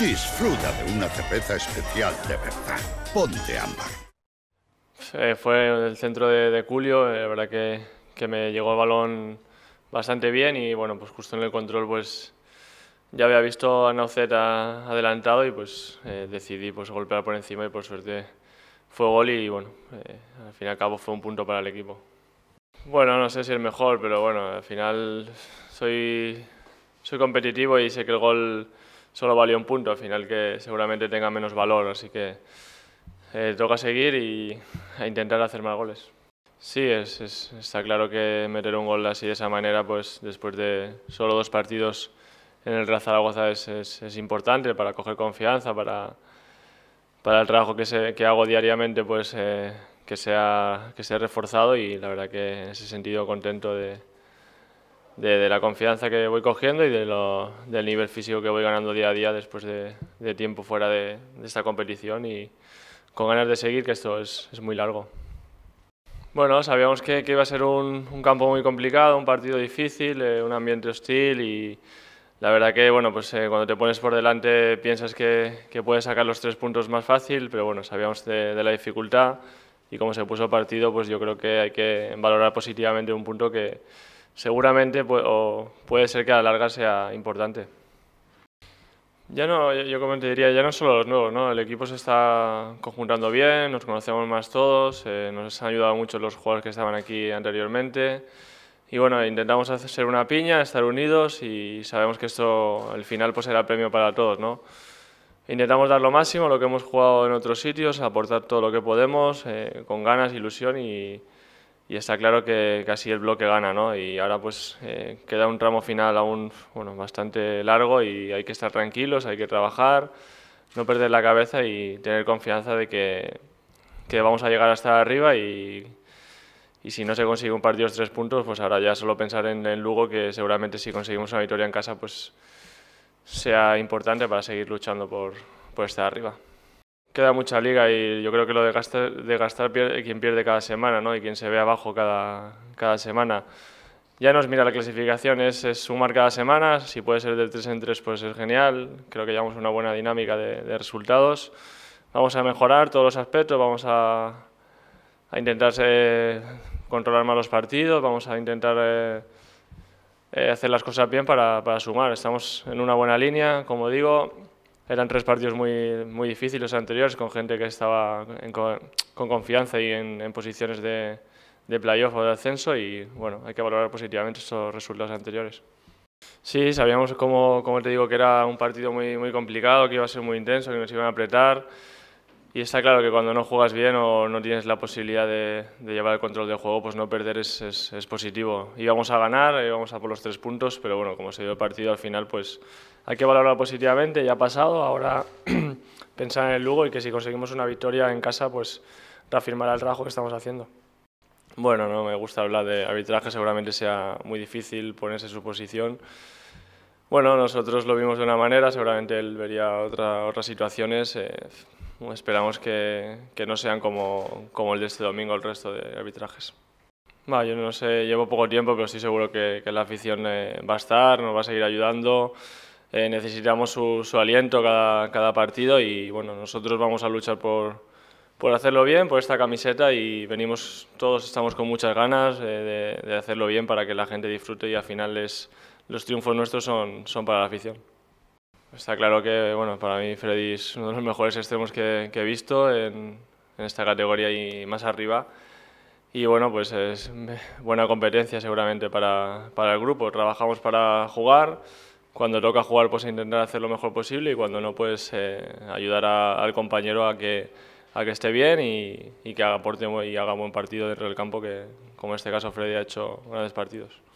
Disfruta de una cerveza especial de verdad. Ponte ámbar. Eh, fue el centro de, Julio, eh, la verdad que, que, me llegó el balón bastante bien y bueno, pues justo en el control pues ya había visto a Naucet adelantado y pues eh, decidí pues golpear por encima y por suerte fue gol y bueno, al fin y al cabo fue un punto para el equipo. Bueno, no sé si el mejor, pero bueno, al final soy, soy competitivo y sé que el gol solo valió un punto al final que seguramente tenga menos valor, así que eh, toca seguir y e intentar hacer más goles. Sí, está claro que meter un gol así de esa manera, pues después de solo dos partidos en el Real Zaragoza es, importante para coger confianza, para, el trabajo que, que hago diariamente, pues eh, que, sea, que sea reforzado y la verdad que en ese sentido contento de, de, la confianza que voy cogiendo y de lo, del nivel físico que voy ganando día a día después de, tiempo fuera de, esta competición y con ganas de seguir, que esto es, muy largo. Bueno, sabíamos que, iba a ser un, campo muy complicado, un partido difícil, eh, un ambiente hostil y la verdad que bueno, pues, eh, cuando te pones por delante piensas que, puedes sacar los tres puntos más fácil, pero bueno, sabíamos de, la dificultad y como se puso el partido, pues yo creo que hay que valorar positivamente un punto que, seguramente puede, o puede ser que a la larga sea importante. Ya no, yo como ya no solo los nuevos, ¿no? El equipo se está conjuntando bien, nos conocemos más todos, eh, nos han ayudado mucho los jugadores que estaban aquí anteriormente. Y bueno, intentamos hacer una piña, estar unidos y sabemos que esto al final pues será premio para todos, ¿no? Intentamos dar lo máximo, lo que hemos jugado en otros sitios, aportar todo lo que podemos, eh, con ganas, ilusión y, y está claro que casi el bloque gana, ¿no? Y ahora pues eh, queda un tramo final aún bueno, bastante largo y hay que estar tranquilos, hay que trabajar, no perder la cabeza y tener confianza de que, que vamos a llegar hasta arriba y, si no se consigue un partido de tres puntos, pues ahora ya solo pensar en, en Lugo, que seguramente si conseguimos una victoria en casa, pues sea importante para seguir luchando por, por estar arriba queda mucha liga y yo creo que lo de gastar, de gastar quien pierde cada semana ¿no? y quien se ve abajo cada, cada semana. Ya nos mira la clasificación, es, sumar cada semana, si puede ser de 3 en 3 pues es genial, creo que llevamos una buena dinámica de, resultados. Vamos a mejorar todos los aspectos, vamos a, a intentar controlar más los partidos, vamos a intentar eh, eh, hacer las cosas bien para, para sumar. Estamos en una buena línea, como digo, eran tres partidos muy, muy difíciles los anteriores, con gente que estaba con, confianza y en, en posiciones de, de playoff o de ascenso y bueno, hay que valorar positivamente esos resultados anteriores. Sí, sabíamos, como, te digo, que era un partido muy, muy complicado, que iba a ser muy intenso, que nos iban a apretar. Y está claro que cuando no juegas bien o no tienes la posibilidad de, llevar el control del juego, pues no perder es, positivo. Íbamos a ganar, íbamos a por los tres puntos, pero bueno, como se dio el partido al final, pues hay que valorarlo positivamente, ya ha pasado, ahora pensar en el Lugo y que si conseguimos una victoria en casa, pues reafirmará el trabajo que estamos haciendo. Bueno, no me gusta hablar de arbitraje, seguramente sea muy difícil ponerse en su posición. Bueno, nosotros lo vimos de una manera, seguramente él vería otras situaciones. Eh, esperamos que, que no sean como, como, el de este domingo el resto de arbitrajes. yo no sé, llevo poco tiempo, pero estoy seguro que, la afición eh, va a estar, nos va a seguir ayudando. Eh, necesitamos su, su aliento cada, cada, partido y bueno, nosotros vamos a luchar por, por, hacerlo bien, por esta camiseta y venimos, todos estamos con muchas ganas eh, de, hacerlo bien para que la gente disfrute y al final los triunfos nuestros son, son para la afición. Está claro que bueno, para mí Freddy es uno de los mejores extremos que, he visto en, esta categoría y más arriba. Y bueno, pues es buena competencia seguramente para, el grupo. Trabajamos para jugar, cuando toca jugar pues intentar hacer lo mejor posible y cuando no pues eh, ayudar al compañero a que, que esté bien y, que haga aporte y haga buen partido dentro del campo que como en este caso Freddy ha hecho grandes partidos.